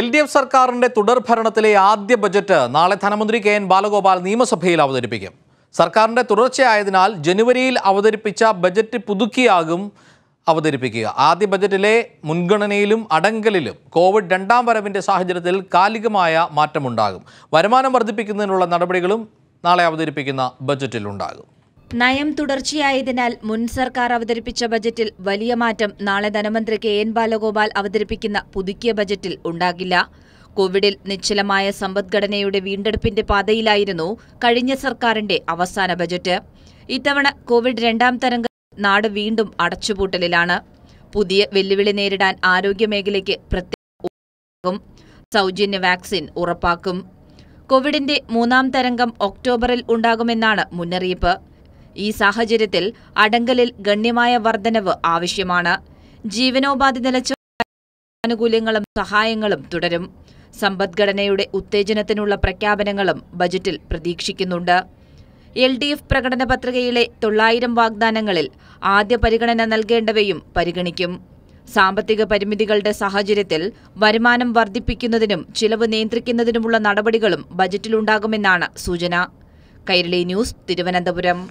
L D F സർക്കാരിൻ്റെ തുടർഭരണത്തിലെ ആദ്യ budget നാളെ ധനമന്ത്രി കെ എൻ ബാലഗോപാൽ നിയമസഭയിൽ അവതരിപ്പിക്കും സർക്കാരിൻ്റെ തുടർച്ചയായതിനാൽ ജനുവരിയിൽ അവതരിപ്പിച്ച ബജറ്റ് പുതുക്കിയാകും അവതരിപ്പിക്കുക ആദ്യ ബജറ്റിലെ മുൻഗണനയിലും അടങ്കലിലും കോവിഡ് രണ്ടാം വരവിൻ്റെ സാഹചര്യത്തിൽ കാലികമായ മാറ്റമുണ്ടാകും വരുമാനം വർദ്ധിപ്പിക്കുന്നതിനുള്ള നടപടികളും നാളെ അവതരിപ്പിക്കുന്ന ബജറ്റിലുണ്ടാകും നയം തുടർച്ചയായതിനാൽ മുൻ സർക്കാർ അവതരിപ്പിച്ച ബജറ്റിൽ വലിയ മാറ്റം നാളെ ധനമന്ത്രി കെ എൻ ബാലഗോപാൽ അവതരിപ്പിക്കുന്ന പുതുക്കിയ ബജറ്റിൽ ഉണ്ടാകില്ല കോവിഡിൽ നിശ്ചലമായ സമ്പദ്ഘടനയുടെ വീണ്ടെടുപ്പിന്റെ പാതയിലായിരുന്നു കഴിഞ്ഞ സർക്കാരിന്റെ അവസാന ബജറ്റ് ഇത്തവണ കോവിഡ് രണ്ടാം തരംഗം നാട് വീണ്ടും അടച്ചുപൂട്ടലിലാണ് പുതിയ വെല്ലുവിളി നേരിടാൻ ആരോഗ്യമേഖലയ്ക്ക് പ്രത്യേക സൗജന്യ വാക്സിൻ ഉറപ്പാക്കും കോവിഡിന്റെ മൂന്നാം തരംഗം ഒക്ടോബറിൽ ഉണ്ടാകുമെന്നാണ് മുന്നറിയിപ്പ് ഈ സാഹചര്യത്തിൽ അടങ്കലിൽ ഗണ്യമായ വർധനവ് ആവശ്യമാണ് ജീവനോപാധി നിലച്ച ആനുകൂല്യങ്ങളും സഹായങ്ങളും തുടരും സമ്പദ്ഘടനയുടെ ഉത്തേജനത്തിനുള്ള പ്രഖ്യാപനങ്ങളും ബജറ്റിൽ പ്രതീക്ഷിക്കുന്നുണ്ട് എൽ ഡി എഫ് പ്രകടന പത്രികയിലെ തൊള്ളായിരം വാഗ്ദാനങ്ങളിൽ ആദ്യ പരിഗണന നൽകേണ്ടവയും പരിഗണിക്കും സാമ്പത്തിക പരിമിതികളുടെ സാഹചര്യത്തിൽ വരുമാനം വർദ്ധിപ്പിക്കുന്നതിനും ചിലവ് നിയന്ത്രിക്കുന്നതിനുമുള്ള നടപടികളും ബജറ്റിലുണ്ടാകുമെന്നാണ് സൂചന കൈരളി ന്യൂസ് തിരുവനന്തപുരം